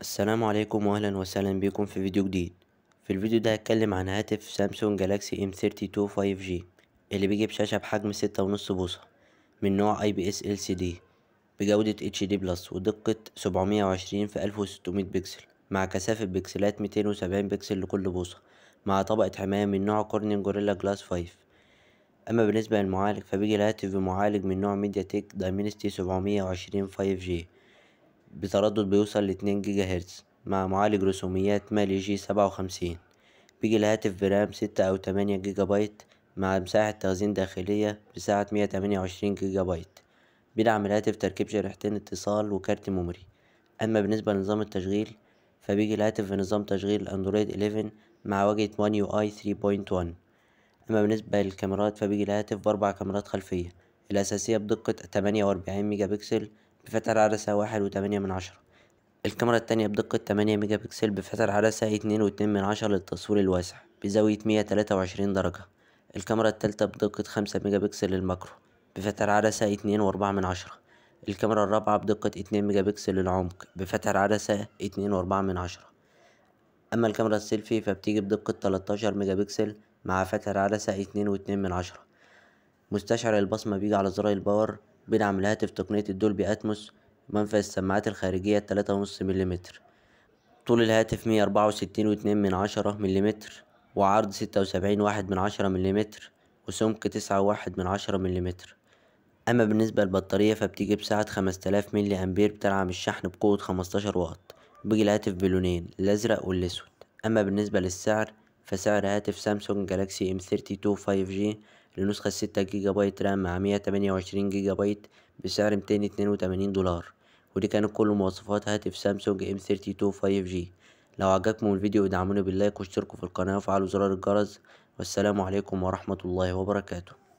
السلام عليكم واهلا وسهلا بكم في فيديو جديد في الفيديو ده هتكلم عن هاتف سامسونج جالاكسي ام 32 5G اللي بيجي بشاشة بحجم ستة ونص بوصة من نوع اي بي اس ال سي دي بجودة اتش دي بلس ودقة 720 في 1600 بكسل مع كثافة بكسلات 270 بكسل لكل بوصة مع طبقة حماية من نوع كورنين جوريلا جلاس 5 اما بالنسبة للمعالج فبيجي الهاتف بمعالج من نوع ميديا تك دايمنستي 720 5G بتردد بيوصل لاتنين جيجا هرتز مع معالج رسوميات مالي جي سبعة وخمسين بيجي الهاتف برام ستة أو تمانية جيجا بايت مع مساحة تخزين داخلية بسعة مية تمانية وعشرين جيجا بايت بيدعم الهاتف تركيب شريحتين اتصال وكارت ميموري أما بالنسبة لنظام التشغيل فبيجي الهاتف في نظام تشغيل أندرويد 11 مع واجهة One UI 3.1 أما بالنسبة للكاميرات فبيجي الهاتف بأربع كاميرات خلفية الأساسية بدقة 48 ميجا بكسل بفتح العدسة واحد وتمانية من عشرة الكاميرا التانية بدقة تمانية ميجا بكسل بفتح العدسة اتنين واتنين من عشرة للتصوير الواسع بزاوية مية تلاتة وعشرين درجة الكاميرا التالتة بدقة خمسة ميجا بكسل للماكرو بفتح العدسة اتنين واربعة من عشرة الكاميرا الرابعة بدقة اتنين ميجا بكسل للعمق بفتح العدسة اتنين واربعة من عشرة أما الكاميرا السيلفي فبتيجي بدقة تلتاشر ميجا بكسل مع فتح العدسة اتنين واتنين من عشرة مستشعر البصمة بيجي على زراير الباور بيدعم الهاتف تقنية الدولبي أتموس منفذ السماعات الخارجية التلاتة ونص مليمتر طول الهاتف مية أربعة وستين واتنين من عشرة مليمتر وعرض ستة وسبعين واحد من عشرة مليمتر وسمك تسعة واحد من عشرة مليمتر أما بالنسبة للبطارية فبتيجي بسعة خمستلاف ملي أمبير بتدعم الشحن بقوة خمستاشر واط بيجي الهاتف بلونين الأزرق والأسود أما بالنسبة للسعر فسعر هاتف سامسونج جالاكسي ام 32 5G لنسخة ستة جيجا بايت رام مع مية تمانية وعشرين جيجا بايت بسعر ميتين اتنين وتمانين دولار ودي كانت كل مواصفات هاتف سامسونج ام 32 5G لو عجبكم الفيديو ادعموني باللايك واشتركوا في القناة وفعلوا زرار الجرس والسلام عليكم ورحمة الله وبركاته